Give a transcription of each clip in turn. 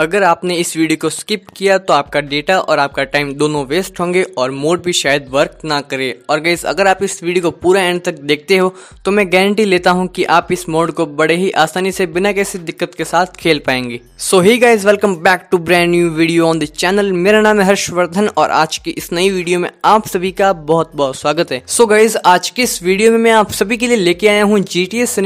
अगर आपने इस वीडियो को स्किप किया तो आपका डेटा और आपका टाइम दोनों वेस्ट होंगे और मोड भी शायद वर्क ना करे और गैस अगर आप इस वीडियो को पूरा एंड तक देखते हो तो मैं गारंटी लेता हूं कि आप इस मोड को बड़े ही आसानी से बिना किसी दिक्कत के साथ खेल पाएंगे so hi guys welcome back to brand new video on the channel मेरा नाम है हर्षवर्धन और आज की इस नई वीडियो में आप सभी का बहुत बहुत स्वागत है सो so गाइज आज की इस वीडियो में मैं आप सभी के लिए लेके आया हूँ जी टी एस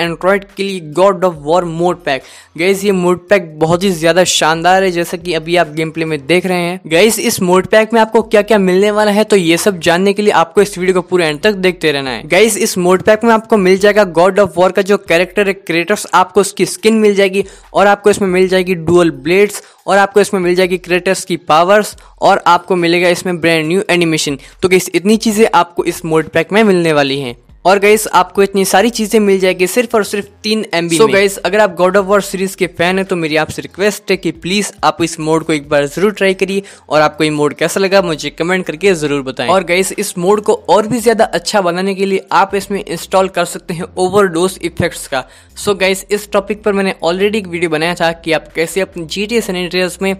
एंड्रॉइड के लिए God of War mod pack guys ये मोड पैक बहुत ही ज्यादा शानदार है जैसा कि अभी आप गेम प्ले में देख रहे हैं गाइस इस मोड पैक में आपको क्या क्या मिलने वाला है तो ये सब जानने के लिए आपको इस वीडियो को पूरे एंड तक देखते रहना है गाइस इस मोड पैक में आपको मिल जाएगा गॉड ऑफ वॉर का जो कैरेक्टर है क्रिएटर्स आपको उसकी स्किन मिल जाएगी और आपको इसमें मिल जाएगी डुअल ब्लेड्स और आपको इसमें मिल जाएगी क्रिएटर्स की पावर्स और आपको मिलेगा इसमें ब्रांड न्यू एनिमेशन तो गाइस इतनी चीजें आपको इस मोड पैक में मिलने वाली हैं और गईस आपको इतनी सारी चीजें मिल जाएगी सिर्फ और सिर्फ तीन एम बी सो गईस अगर आप गॉड ऑफ वॉर सीरीज के फैन है तो मेरी आपसे रिक्वेस्ट है कि प्लीज आप इस मोड को एक बार जरूर ट्राई करिए और आपको ये मोड कैसा लगा मुझे कमेंट करके जरूर बताएं और गईस इस मोड को और भी ज्यादा अच्छा बनाने के लिए आप इसमें इंस्टॉल कर सकते हैं ओवर इफेक्ट्स का सो so गईस इस टॉपिक पर मैंने ऑलरेडी एक वीडियो बनाया था कि आप कैसे अपने जी टी में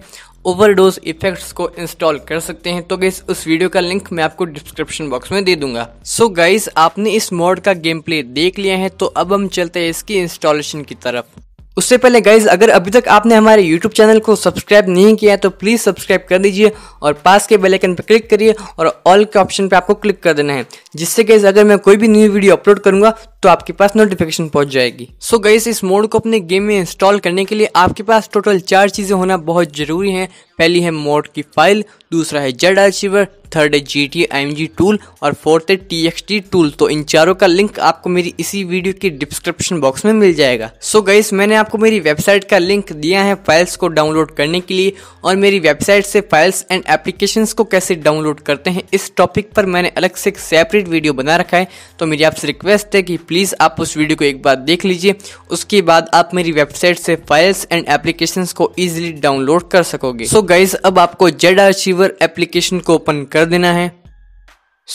ओवरडोज इफेक्ट्स को इंस्टॉल कर सकते हैं तो गाइस उस वीडियो का लिंक मैं आपको डिस्क्रिप्शन बॉक्स में दे दूंगा सो so गाइस आपने इस मोड का गेम प्ले देख लिया है तो अब हम चलते हैं इसकी इंस्टॉलेशन की तरफ उससे पहले गाइज अगर अभी तक आपने हमारे यूट्यूब चैनल को सब्सक्राइब नहीं किया है तो प्लीज़ सब्सक्राइब कर दीजिए और पास के बेल आइकन पर क्लिक करिए और ऑल के ऑप्शन पर आपको क्लिक कर देना है जिससे गाइज अगर मैं कोई भी न्यू वीडियो अपलोड करूंगा तो आपके पास नोटिफिकेशन पहुंच जाएगी सो so गाइज इस मोड को अपने गेम में इंस्टॉल करने के लिए आपके पास टोटल चार चीज़ें होना बहुत ज़रूरी है पहली है मोड की फाइल दूसरा है जेड आर्चिवर थर्ड है G T I M G tool और फोर्थ है टी एक्स टी टूल तो इन चारों का लिंक आपको मेरी इसी वीडियो की डिस्क्रिप्शन बॉक्स में मिल जाएगा सो so गाइस मैंने आपको मेरी वेबसाइट का लिंक दिया है फाइल्स को डाउनलोड करने के लिए और मेरी वेबसाइट से फाइल्स एंड एप्लीकेशन को कैसे डाउनलोड करते हैं इस टॉपिक पर मैंने अलग से एक सेपरेट वीडियो बना रखा है तो मेरी आपसे रिक्वेस्ट है कि प्लीज़ आप उस वीडियो को एक बार देख लीजिए उसके बाद आप मेरी वेबसाइट से फाइल्स एंड एप्लीकेशन को ईजिली डाउनलोड कर सकोगे सो so गाइज अब आपको जेड अचीवर एप्लीकेशन को ओपन कर कर देना है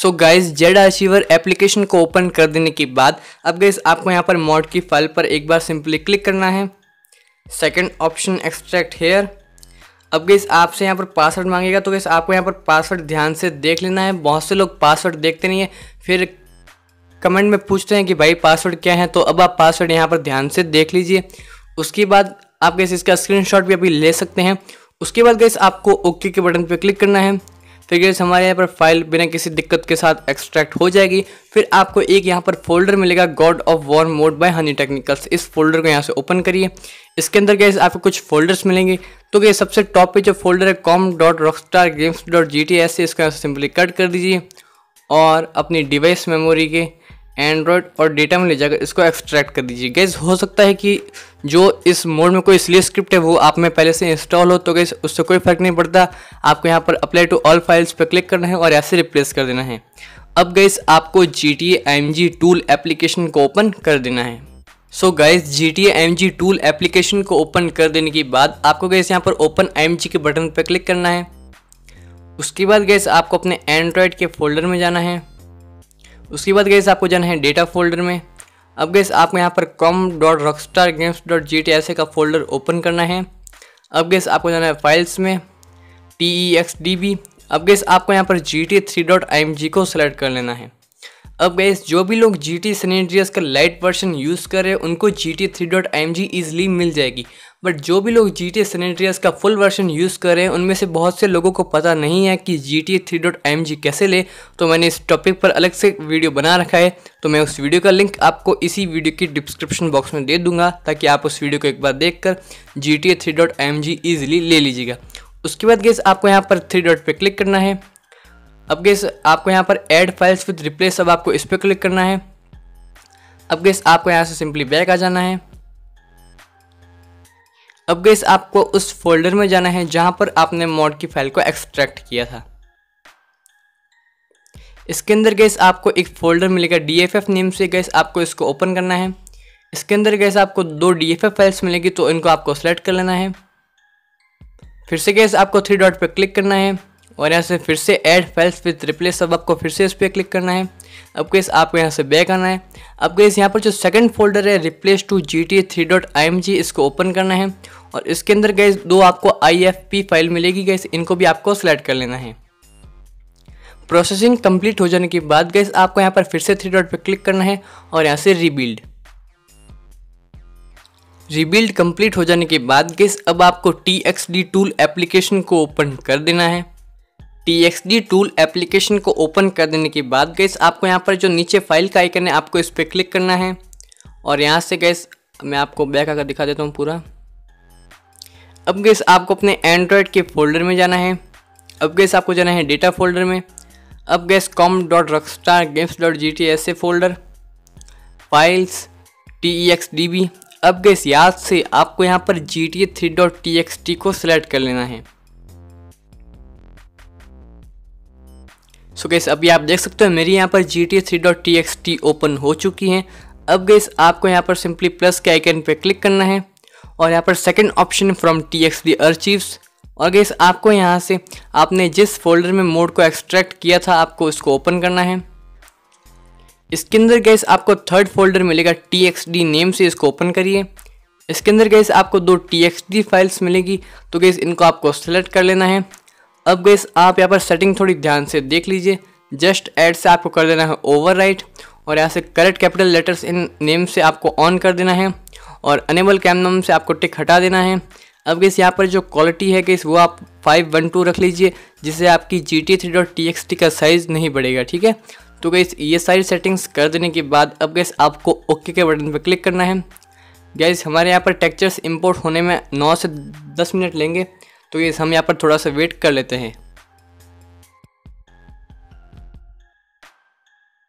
so guys Z archiver application को ओपन कर देने के बाद अब गाइज आपको यहाँ पर मॉड की फाइल पर एक बार सिंपली क्लिक करना है सेकंड ऑप्शन एक्सट्रैक्ट हेयर अब गई आपसे यहाँ पर पासवर्ड मांगेगा तो गैस आपको यहाँ पर पासवर्ड ध्यान से देख लेना है बहुत से लोग पासवर्ड देखते नहीं है फिर कमेंट में पूछते हैं कि भाई पासवर्ड क्या है तो अब आप पासवर्ड यहाँ पर ध्यान से देख लीजिए उसके बाद आप गैस इसका स्क्रीनशॉट भी अभी ले सकते हैं उसके बाद गैस आपको ओके के बटन पर क्लिक करना है फिर गैस हमारे यहाँ पर फाइल बिना किसी दिक्कत के साथ एक्सट्रैक्ट हो जाएगी फिर आपको एक यहाँ पर फोल्डर मिलेगा God of War mod by Honey Technicals इस फोल्डर को यहाँ से ओपन करिए इसके अंदर गैस आपको कुछ फोल्डर्स मिलेंगे तो गैस सबसे टॉप पे जो फोल्डर है com dot rock star games dot G T S इसको यहाँ से सिंपली कट कर दीजिए और अपनी डिवाइस मेमोरी के एंड्रॉयड और डेटा में ले जाकर इसको एक्सट्रैक्ट कर दीजिए गैस हो सकता है कि जो इस मोड में कोई इसलिए स्क्रिप्ट है वो आप में पहले से इंस्टॉल हो तो गैस उससे कोई फर्क नहीं पड़ता आपको यहाँ पर अप्लाई टू ऑल फाइल्स पर क्लिक करना है और ऐसे रिप्लेस कर देना है अब गैस आपको G T M G tool application को ओपन कर देना है so guys G T M G tool application को ओपन कर देने के बाद आपको गैस यहाँ पर ओपन एम जी के बटन पर क्लिक करना है उसके बाद गैस आपको अपने एंड्रॉयड के फोल्डर में जाना है उसके बाद गैस आपको जाना है डेटा फोल्डर में अब गैस आपको यहाँ पर com dot rock star games dot G T ऐसे का फोल्डर ओपन करना है अब गैस आपको जाना है फाइल्स में T E X D B अब गैस आपको यहाँ पर G T three dot I M G को सेलेक्ट कर लेना है अब गैस जो भी लोग जी टी सनेड्रियस का लाइट वर्सन यूज़ कर रहे हैं उनको G T three dot I M G easily मिल जाएगी बट जो भी लोग जी टी एस का फुल वर्जन यूज़ कर रहे हैं उनमें से बहुत से लोगों को पता नहीं है कि G T three dot M G कैसे ले तो मैंने इस टॉपिक पर अलग से वीडियो बना रखा है तो मैं उस वीडियो का लिंक आपको इसी वीडियो की डिस्क्रिप्शन बॉक्स में दे दूंगा ताकि आप उस वीडियो को एक बार देख कर G T three dot M G easily ले लीजिएगा उसके बाद गैस आपको यहाँ पर थ्री डॉट पर क्लिक करना है अब गैस आपको यहाँ पर एड फाइल्स विथ रिप्लेस अब आपको इस पर क्लिक करना है अब गैस आपको यहाँ से सिंपली बैक आ जाना है अब गैस आपको उस फोल्डर में जाना है जहाँ पर आपने मॉड की फाइल को एक्सट्रैक्ट किया था इसके अंदर गैस आपको एक फोल्डर मिलेगा डी एफ एफ नेम से गैस आपको इसको ओपन करना है इसके अंदर गैस आपको दो डी एफ एफ फाइल्स मिलेगी तो इनको आपको सेलेक्ट कर लेना है फिर से गैस आपको थ्री डॉट पर क्लिक करना है और यहाँ से फिर से ऐड फाइल्स विथ रिप्लेस अब आपको फिर से इस पर क्लिक करना है अब केस आपको यहाँ से बैक आना है अब केस यहाँ पर जो सेकंड फोल्डर है replace to G T three dot I M G इसको ओपन करना है और इसके अंदर गैस दो आपको आई एफ पी फाइल मिलेगी गैस इनको भी आपको सेलेक्ट कर लेना है प्रोसेसिंग कंप्लीट हो जाने के बाद गैस आपको यहाँ पर फिर से थ्री डॉट पर क्लिक करना है और यहाँ से रीबिल्ड रिबिल्ड कंप्लीट हो जाने के बाद गैस अब आपको T X D tool application को ओपन कर देना है टी टूल एप्लीकेशन को ओपन कर देने के बाद गैस आपको यहाँ पर जो नीचे फाइल का आइकन है आपको इस पर क्लिक करना है और यहाँ से गैस मैं आपको बैक आकर दिखा देता हूँ पूरा अब गैस आपको अपने एंड्रॉयड के फोल्डर में जाना है अब गैस आपको जाना है डेटा फोल्डर में अब guys com dot star games dot G T S A folder files T E X D B अब गैस याद से आपको यहाँ पर G T A three dot T X T को सिलेक्ट कर लेना है सो गैस अभी आप देख सकते हो मेरी यहाँ पर G T three dot T X T open हो चुकी है अब गैस आपको यहाँ पर सिंपली प्लस के आइकन पे क्लिक करना है और यहाँ पर second option from T X D archives और गैस आपको यहाँ से आपने जिस फोल्डर में मोड को एक्सट्रैक्ट किया था आपको उसको ओपन करना है इसके अंदर गैस आपको थर्ड फोल्डर मिलेगा टी एक्स डी नेम से इसको ओपन करिए इसके अंदर गैस आपको दो टी एक्स डी फाइल्स मिलेगी तो गैस इनको आपको सेलेक्ट कर लेना है अब गैस आप यहाँ पर सेटिंग थोड़ी ध्यान से देख लीजिए जस्ट एड से आपको कर देना है ओवर राइट और यहाँ से correct capital letters in name से आपको ऑन कर देना है और अनेबल कैम नाम से आपको टिक हटा देना है अब गैस यहाँ पर जो क्वालिटी है गैस वो आप फाइव वन टू रख लीजिए जिससे आपकी G T three dot T X T का साइज़ नहीं बढ़ेगा ठीक है तो गैस ये सारी सेटिंग्स कर देने के बाद अब गैस आपको ओके के बटन पर क्लिक करना है गैस हमारे यहाँ पर टेक्चर्स इम्पोर्ट होने में नौ से दस मिनट लेंगे तो ये हम यहाँ पर थोड़ा सा वेट कर लेते हैं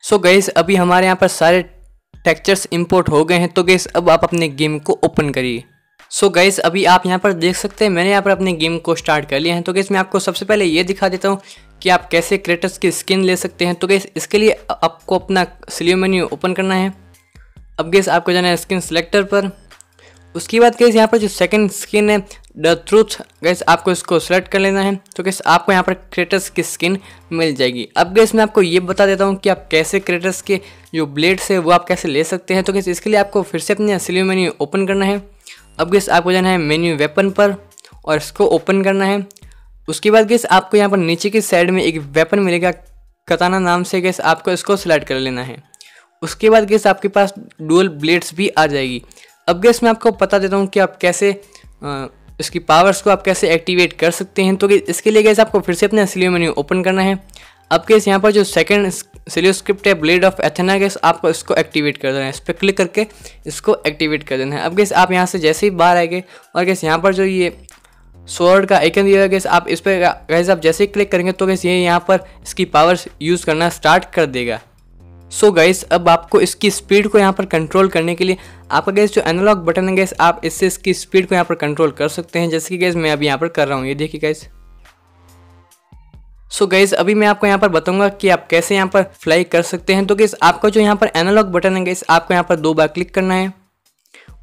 सो so गैस अभी हमारे यहाँ पर सारे टेक्चर्स इंपोर्ट हो गए हैं तो गैस अब आप अपने गेम को ओपन करिए सो गैस अभी आप यहाँ पर देख सकते हैं मैंने यहाँ पर अपने गेम को स्टार्ट कर लिया है तो गैस मैं आपको सबसे पहले ये दिखा देता हूँ कि आप कैसे क्रेटर्स की स्किन ले सकते हैं तो गैस इसके लिए आपको अपना सिलियो मेन्यू ओपन करना है अब गैस आपको जाना है स्किन सेलेक्टर पर उसके बाद गैस यहाँ पर जो सेकंड स्किन है द ट्रूथ गैस आपको इसको सेलेक्ट कर लेना है तो गैस आपको यहाँ पर क्रेटस की स्किन मिल जाएगी अब गैस मैं आपको ये बता देता हूँ कि आप कैसे क्रेटस के जो ब्लेड्स है वो आप कैसे ले सकते हैं तो गैस इसके लिए आपको फिर से अपने सिल्यू मेन्यू ओपन करना है अब गैस आपको जाना है मेन्यू वेपन पर और इसको ओपन करना है उसके बाद गैस आपको यहाँ पर नीचे की साइड में एक वेपन मिलेगा कताना नाम से गैस आपको इसको सेलेक्ट कर लेना है उसके बाद गैस आपके पास डुअल ब्लेड्स भी आ जाएगी अब गैस मैं आपको बता देता हूँ कि आप कैसे इसकी पावर्स को आप कैसे एक्टिवेट कर सकते हैं तो इसके लिए गैस आपको फिर से अपना सिलियो मेन्यू ओपन करना है अब गैस यहाँ पर जो सेकंड सिलियो स्क्रिप्ट है ब्लेड ऑफ एथेना गैस आपको इसको एक्टिवेट कर देना है इस पर क्लिक करके इसको एक्टिवेट कर देना है अब गैस आप यहाँ से जैसे ही बाहर आएंगे और गैस यहाँ पर जो ये स्वर्ड का आइकन दिया गैस आप इस पर गैस आप जैसे ही क्लिक करेंगे तो गैस ये यहाँ पर इसकी पावर्स यूज़ करना स्टार्ट कर देगा सो गाइस अब आपको इसकी स्पीड को यहाँ पर कंट्रोल करने के लिए आपका गैस जो एनालॉग बटन है गैस आप इससे इसकी स्पीड को यहाँ पर कंट्रोल कर सकते हैं जैसे कि गैस मैं अभी यहाँ पर कर रहा हूँ ये देखिए गैस सो so गाइज़ अभी मैं आपको यहाँ पर बताऊंगा कि आप कैसे यहाँ पर फ्लाई कर सकते हैं तो गैस आपका जो यहाँ पर एनालॉग बटन है गैस आपको यहाँ पर दो बार क्लिक करना है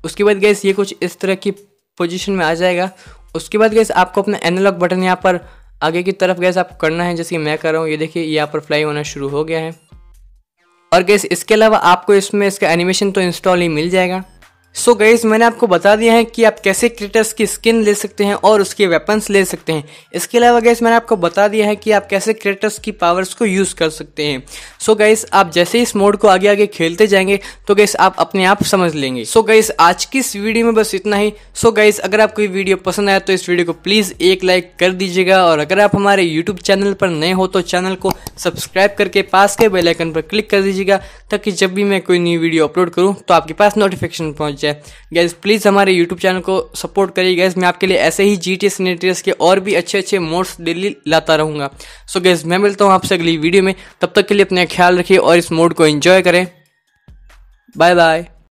उसके बाद गैस ये कुछ इस तरह की पोजीशन में आ जाएगा उसके बाद गैस आपको अपना एनालॉग बटन यहाँ पर आगे की तरफ गैस आपको करना है जैसे कि मैं कर रहा हूँ ये देखिए यहाँ पर फ्लाई होना शुरू हो गया है और गैस इसके अलावा आपको इसमें इसका एनिमेशन तो इंस्टॉल ही मिल जाएगा सो so गईज मैंने आपको बता दिया है कि आप कैसे क्रिएटर्स की स्किन ले सकते हैं और उसके वेपन्स ले सकते हैं इसके अलावा गैस मैंने आपको बता दिया है कि आप कैसे क्रिएटर्स की पावर्स को यूज़ कर सकते हैं सो so गईस आप जैसे इस मोड को आगे आगे खेलते जाएंगे तो गैस आप अपने आप समझ लेंगे सो so गईस आज की इस वीडियो में बस इतना ही सो so गईस अगर आपको ये वीडियो पसंद आया तो इस वीडियो को प्लीज़ एक लाइक कर दीजिएगा और अगर आप हमारे यूट्यूब चैनल पर नए हो तो चैनल को सब्सक्राइब करके पास के बेलाइकन पर क्लिक कर दीजिएगा ताकि जब भी मैं कोई न्यू वीडियो अपलोड करूँ तो आपके पास नोटिफिकेशन पहुँच है गैस प्लीज़ हमारे यूट्यूब चैनल को सपोर्ट करिए गैस मैं आपके लिए ऐसे ही जी टी के और भी अच्छे अच्छे मोड्स डेली लाता रहूँगा सो गैस मैं मिलता हूँ आपसे अगली वीडियो में तब तक के लिए अपना ख्याल रखिए और इस मोड को इन्जॉय करें बाय बाय